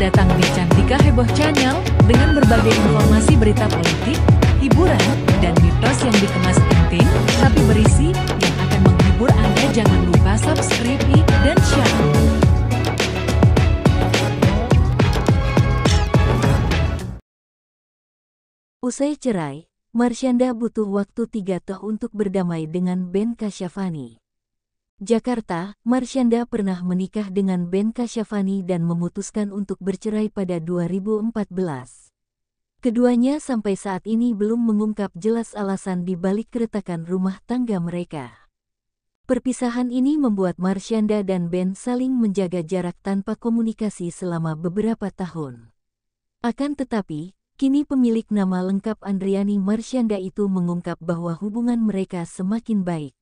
datang di Cantika Heboh Channel dengan berbagai informasi berita politik, hiburan, dan mitos yang dikemas penting tapi berisi yang akan menghibur Anda. Jangan lupa subscribe dan share. Usai cerai, Marsyanda butuh waktu tiga tahun untuk berdamai dengan Ben Kasyafani. Jakarta, Marsyanda pernah menikah dengan Ben Kasyafani dan memutuskan untuk bercerai pada 2014. Keduanya sampai saat ini belum mengungkap jelas alasan di balik keretakan rumah tangga mereka. Perpisahan ini membuat Marsyanda dan Ben saling menjaga jarak tanpa komunikasi selama beberapa tahun. Akan tetapi, Kini pemilik nama lengkap Andriani Marsyanda itu mengungkap bahwa hubungan mereka semakin baik.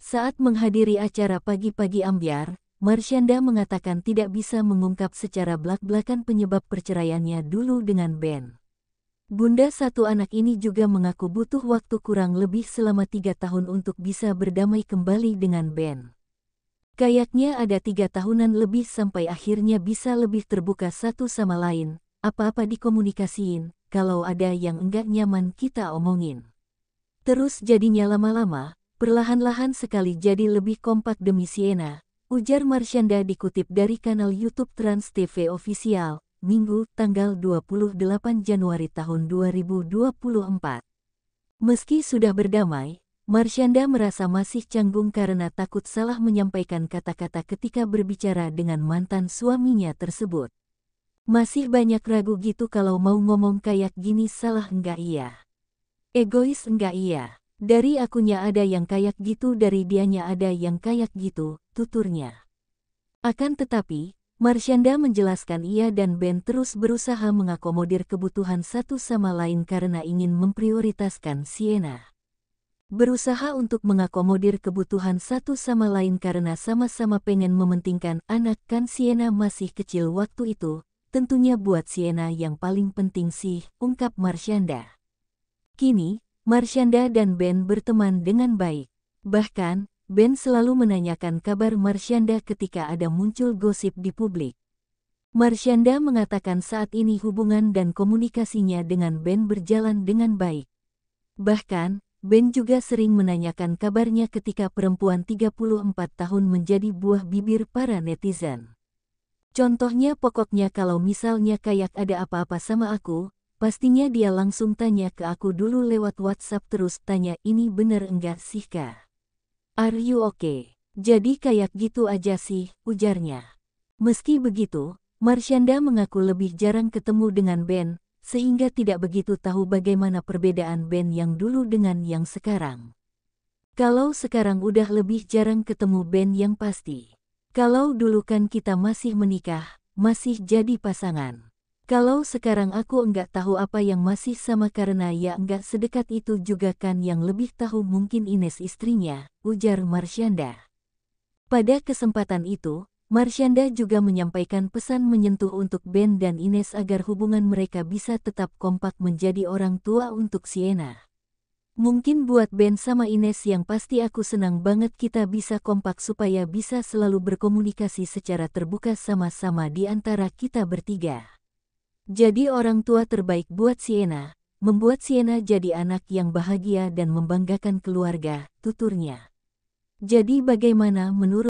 Saat menghadiri acara pagi-pagi ambiar, Marsyanda mengatakan tidak bisa mengungkap secara belak-belakan penyebab perceraiannya dulu dengan Ben. Bunda satu anak ini juga mengaku butuh waktu kurang lebih selama tiga tahun untuk bisa berdamai kembali dengan Ben. Kayaknya ada tiga tahunan lebih sampai akhirnya bisa lebih terbuka satu sama lain, apa-apa dikomunikasiin, kalau ada yang enggak nyaman kita omongin. Terus jadinya lama-lama, perlahan-lahan sekali jadi lebih kompak demi Siena, ujar Marsyanda dikutip dari kanal YouTube Trans TV Official, Minggu, tanggal 28 Januari tahun 2024. Meski sudah berdamai, Marsyanda merasa masih canggung karena takut salah menyampaikan kata-kata ketika berbicara dengan mantan suaminya tersebut. Masih banyak ragu gitu kalau mau ngomong kayak gini salah enggak iya. Egois enggak iya. Dari akunya ada yang kayak gitu dari dianya ada yang kayak gitu, tuturnya. Akan tetapi, Marsyanda menjelaskan ia dan Ben terus berusaha mengakomodir kebutuhan satu sama lain karena ingin memprioritaskan Siena. Berusaha untuk mengakomodir kebutuhan satu sama lain karena sama-sama pengen mementingkan anak kan Siena masih kecil waktu itu, tentunya buat Siena yang paling penting sih, ungkap Marsyanda. Kini, Marsyanda dan Ben berteman dengan baik. Bahkan, Ben selalu menanyakan kabar Marsyanda ketika ada muncul gosip di publik. Marsyanda mengatakan saat ini hubungan dan komunikasinya dengan Ben berjalan dengan baik. Bahkan, Ben juga sering menanyakan kabarnya ketika perempuan 34 tahun menjadi buah bibir para netizen. Contohnya pokoknya kalau misalnya kayak ada apa-apa sama aku, Pastinya dia langsung tanya ke aku dulu lewat WhatsApp terus tanya ini bener enggak sih kah? Are you okay? Jadi kayak gitu aja sih, ujarnya. Meski begitu, Marshanda mengaku lebih jarang ketemu dengan Ben, sehingga tidak begitu tahu bagaimana perbedaan Ben yang dulu dengan yang sekarang. Kalau sekarang udah lebih jarang ketemu Ben yang pasti. Kalau dulu kan kita masih menikah, masih jadi pasangan. Kalau sekarang aku enggak tahu apa yang masih sama karena ya enggak sedekat itu juga kan yang lebih tahu mungkin Ines istrinya, ujar Marsyanda. Pada kesempatan itu, Marsyanda juga menyampaikan pesan menyentuh untuk Ben dan Ines agar hubungan mereka bisa tetap kompak menjadi orang tua untuk Siena. Mungkin buat Ben sama Ines yang pasti aku senang banget kita bisa kompak supaya bisa selalu berkomunikasi secara terbuka sama-sama di antara kita bertiga. Jadi orang tua terbaik buat Siena, membuat Siena jadi anak yang bahagia dan membanggakan keluarga, tuturnya. Jadi bagaimana menurut